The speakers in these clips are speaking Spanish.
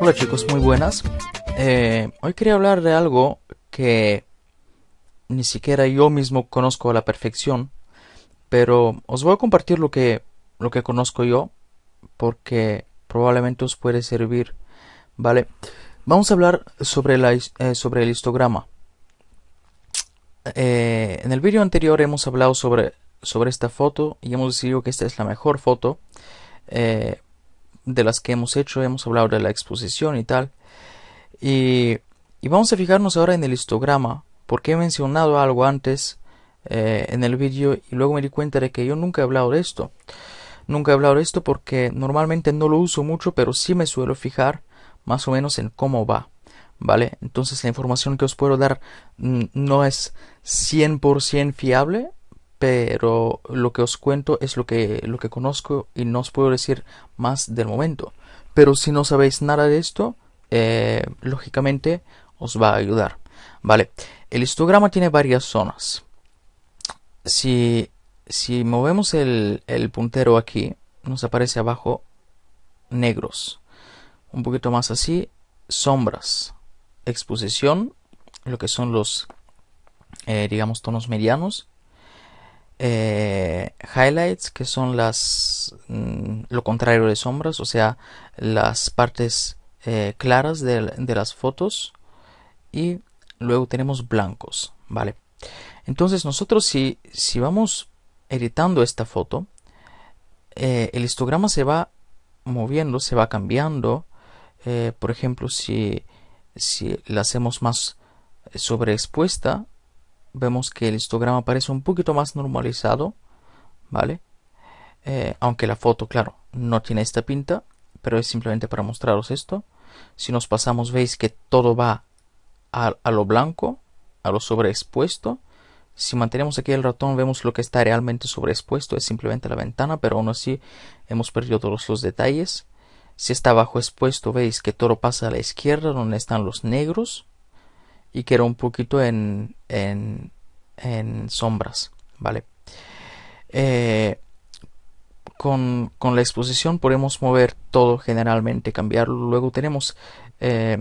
Hola chicos, muy buenas. Eh, hoy quería hablar de algo que ni siquiera yo mismo conozco a la perfección, pero os voy a compartir lo que lo que conozco yo porque probablemente os puede servir vale vamos a hablar sobre eh, sobre el histograma eh, en el vídeo anterior hemos hablado sobre sobre esta foto y hemos decidido que esta es la mejor foto eh, de las que hemos hecho hemos hablado de la exposición y tal y vamos a fijarnos ahora en el histograma porque he mencionado algo antes eh, en el vídeo y luego me di cuenta de que yo nunca he hablado de esto. Nunca he hablado de esto porque normalmente no lo uso mucho, pero sí me suelo fijar más o menos en cómo va. ¿Vale? Entonces la información que os puedo dar mm, no es 100% fiable, pero lo que os cuento es lo que, lo que conozco y no os puedo decir más del momento. Pero si no sabéis nada de esto, eh, lógicamente os va a ayudar. ¿Vale? El histograma tiene varias zonas si, movemos el, puntero aquí, nos aparece abajo negros. Un poquito más así, sombras, exposición, lo que son los, eh, digamos, tonos medianos. Eh, highlights, que son las mm, lo contrario de sombras, o sea, las partes eh, claras de, de las fotos. Y luego tenemos blancos, ¿vale? Entonces nosotros si, si vamos editando esta foto, eh, el histograma se va moviendo, se va cambiando. Eh, por ejemplo, si, la hacemos más sobreexpuesta, vemos que el histograma parece un poquito más normalizado, ¿vale? Eh, aunque la foto, claro, no tiene esta pinta, pero es simplemente para mostraros esto. Si nos pasamos, veis que todo va a, a lo blanco, a lo sobreexpuesto, si mantenemos aquí el ratón vemos lo que está realmente sobreexpuesto, es simplemente la ventana, pero aún así hemos perdido todos los detalles. Si está bajo expuesto veis que todo pasa a la izquierda donde están los negros y era un poquito en, en, en sombras, ¿vale? Eh, con, con, la exposición podemos mover todo generalmente, cambiarlo. Luego tenemos eh,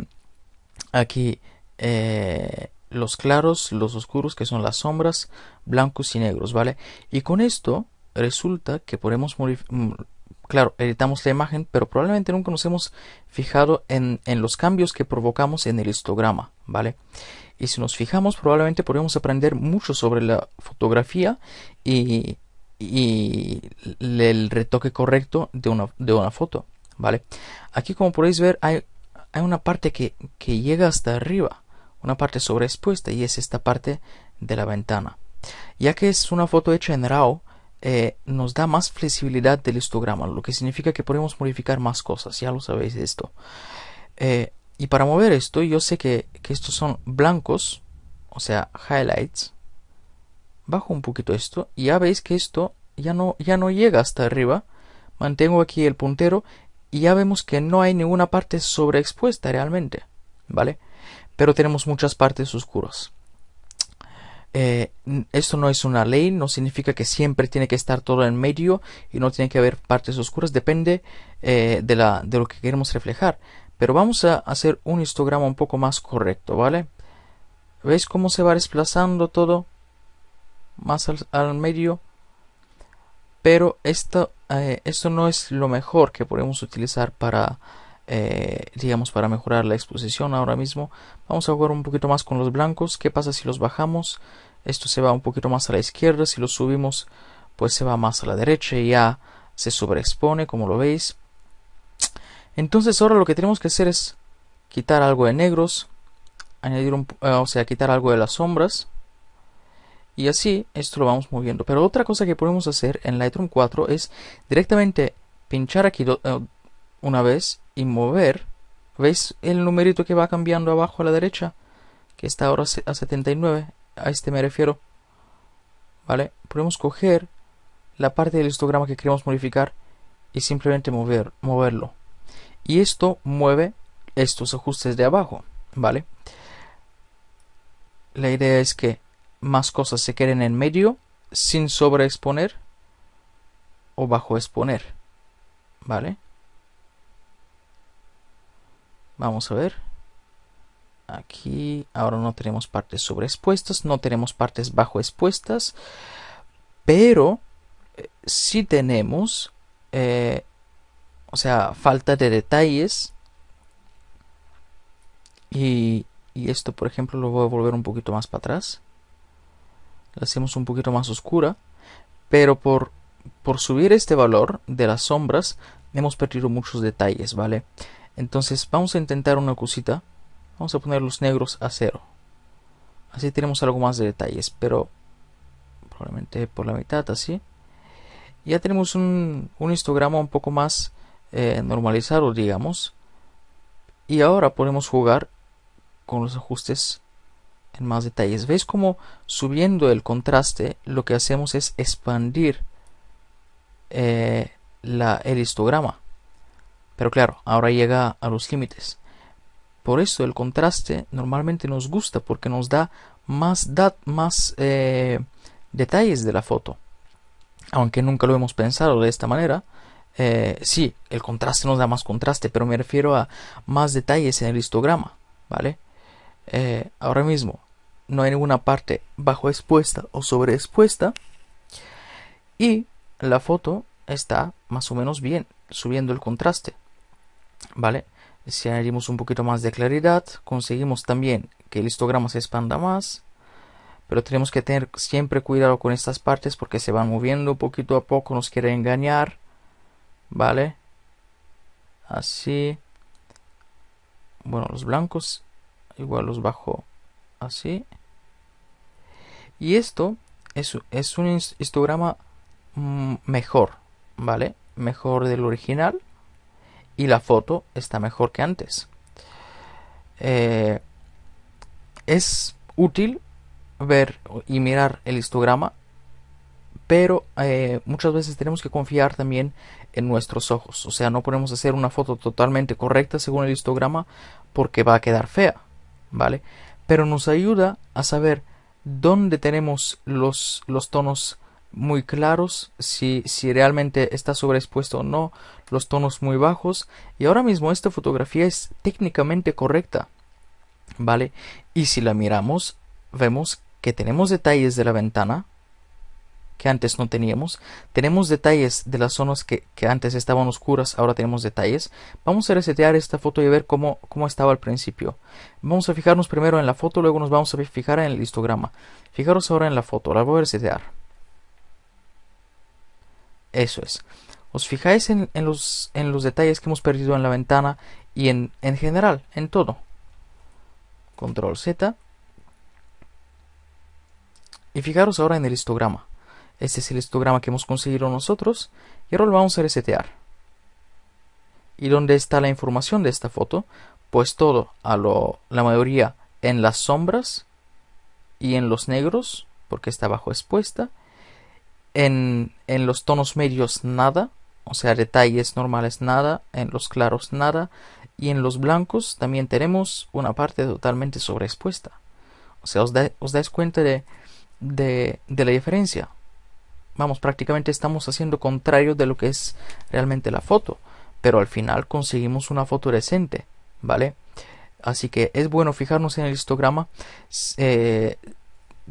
aquí eh, los claros, los oscuros, que son las sombras, blancos y negros, ¿vale? Y con esto resulta que podemos mm, claro, editamos la imagen, pero probablemente nunca nos hemos fijado en, los cambios que provocamos en el histograma, ¿vale? Y si nos fijamos, probablemente podríamos aprender mucho sobre la fotografía y, y el retoque correcto de una, de una, foto, ¿vale? Aquí, como podéis ver, hay, hay una parte que, que llega hasta arriba, una parte sobreexpuesta y es esta parte de la ventana. Ya que es una foto hecha en RAW, eh, nos da más flexibilidad del histograma, lo que significa que podemos modificar más cosas, ya lo sabéis esto. Eh, y para mover esto, yo sé que, que estos son blancos, o sea, highlights. Bajo un poquito esto y ya veis que esto ya no, ya no llega hasta arriba. Mantengo aquí el puntero y ya vemos que no hay ninguna parte sobreexpuesta realmente, ¿vale? pero tenemos muchas partes oscuras. Eh, esto no es una ley, no significa que siempre tiene que estar todo en medio y no tiene que haber partes oscuras, depende eh, de, la, de lo que queremos reflejar. Pero vamos a hacer un histograma un poco más correcto, ¿vale? ¿Veis cómo se va desplazando todo más al, al medio? Pero esto, eh, esto no es lo mejor que podemos utilizar para eh, digamos para mejorar la exposición ahora mismo vamos a jugar un poquito más con los blancos qué pasa si los bajamos esto se va un poquito más a la izquierda si los subimos pues se va más a la derecha y ya se sobreexpone como lo veis entonces ahora lo que tenemos que hacer es quitar algo de negros añadir un, eh, o sea quitar algo de las sombras y así esto lo vamos moviendo pero otra cosa que podemos hacer en Lightroom 4 es directamente pinchar aquí eh, una vez mover, ¿veis el numerito que va cambiando abajo a la derecha? Que está ahora a 79, a este me refiero. ¿Vale? Podemos coger la parte del histograma que queremos modificar y simplemente mover, moverlo. Y esto mueve estos ajustes de abajo, ¿vale? La idea es que más cosas se queden en medio sin sobreexponer o bajo exponer, ¿vale? Vamos a ver. Aquí ahora no tenemos partes sobreexpuestas, no tenemos partes bajo expuestas, pero Si eh, sí tenemos, eh, o sea, falta de detalles. Y, esto, por ejemplo, lo voy a volver un poquito más para atrás. Lo hacemos un poquito más oscura, pero por, por subir este valor de las sombras hemos perdido muchos detalles, ¿vale? vale entonces vamos a intentar una cosita. Vamos a poner los negros a cero. Así tenemos algo más de detalles, pero probablemente por la mitad, así. Ya tenemos un, histograma un poco más eh, normalizado, digamos. Y ahora podemos jugar con los ajustes en más detalles. ¿Veis cómo subiendo el contraste lo que hacemos es expandir eh, la, el histograma? Pero claro, ahora llega a los límites. Por eso el contraste normalmente nos gusta porque nos da más, más eh, detalles de la foto. Aunque nunca lo hemos pensado de esta manera, eh, sí, el contraste nos da más contraste, pero me refiero a más detalles en el histograma, ¿vale? Eh, ahora mismo no hay ninguna parte bajo expuesta o sobre expuesta. y la foto está más o menos bien, subiendo el contraste. ¿Vale? Si añadimos un poquito más de claridad, conseguimos también que el histograma se expanda más. Pero tenemos que tener siempre cuidado con estas partes porque se van moviendo poquito a poco, nos quiere engañar. ¿Vale? Así. Bueno, los blancos igual los bajo así. Y esto es, es un histograma mm, mejor, ¿vale? Mejor del original y la foto está mejor que antes. Eh, es útil ver y mirar el histograma, pero eh, muchas veces tenemos que confiar también en nuestros ojos. O sea, no podemos hacer una foto totalmente correcta según el histograma porque va a quedar fea, ¿vale? Pero nos ayuda a saber dónde tenemos los, los tonos muy claros, si, si realmente está sobreexpuesto o no, los tonos muy bajos. Y ahora mismo esta fotografía es técnicamente correcta. ¿Vale? Y si la miramos, vemos que tenemos detalles de la ventana que antes no teníamos. Tenemos detalles de las zonas que, que antes estaban oscuras, ahora tenemos detalles. Vamos a resetear esta foto y ver cómo, cómo estaba al principio. Vamos a fijarnos primero en la foto, luego nos vamos a fijar en el histograma. Fijaros ahora en la foto, la voy a resetear. Eso es. ¿Os fijáis en, los, en los detalles que hemos perdido en la ventana y en, en general, en todo? Control Z. Y fijaros ahora en el histograma. Este es el histograma que hemos conseguido nosotros y ahora lo vamos a resetear. ¿Y dónde está la información de esta foto? Pues todo, a lo, la mayoría en las sombras y en los negros, porque está bajo expuesta, en, los tonos medios nada, o sea, detalles normales nada, en los claros nada, y en los blancos también tenemos una parte totalmente sobreexpuesta. O sea, os, dais cuenta de, de, la diferencia. Vamos, prácticamente estamos haciendo contrario de lo que es realmente la foto, pero al final conseguimos una foto decente, ¿vale? Así que es bueno fijarnos en el histograma. Eh,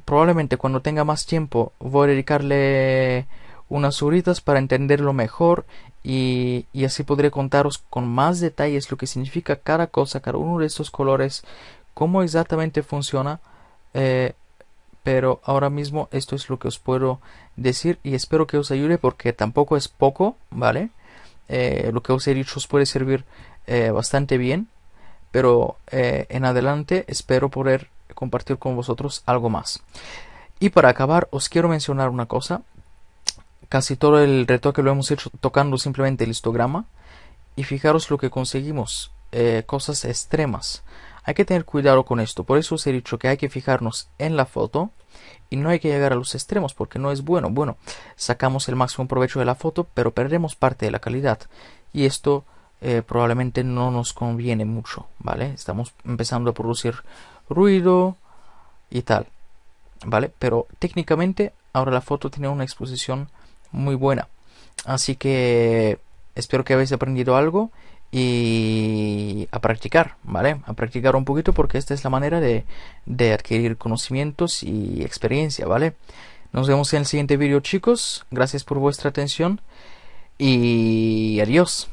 probablemente cuando tenga más tiempo voy a dedicarle unas horitas para entenderlo mejor y, así podré contaros con más detalles lo que significa cada cosa, cada uno de estos colores, cómo exactamente funciona. Eh, pero ahora mismo esto es lo que os puedo decir y espero que os ayude porque tampoco es poco, ¿vale? Eh, lo que os he dicho os puede servir eh, bastante bien, pero en adelante espero poder compartir con vosotros algo más. Y para acabar, os quiero mencionar una cosa. Casi todo el retoque lo hemos hecho tocando simplemente el histograma. Y fijaros lo que conseguimos. Eh, cosas extremas. Hay que tener cuidado con esto. Por eso os he dicho que hay que fijarnos en la foto y no hay que llegar a los extremos porque no es bueno. Bueno, sacamos el máximo provecho de la foto, pero perdemos parte de la calidad. Y esto eh, probablemente no nos conviene mucho, ¿vale? Estamos empezando a producir ruido y tal. ¿Vale? Pero técnicamente ahora la foto tiene una exposición muy buena. Así que espero que habéis aprendido algo y a practicar, ¿vale? A practicar un poquito porque esta es la manera de, de adquirir conocimientos y experiencia, ¿vale? Nos vemos en el siguiente vídeo chicos. Gracias por vuestra atención y adiós.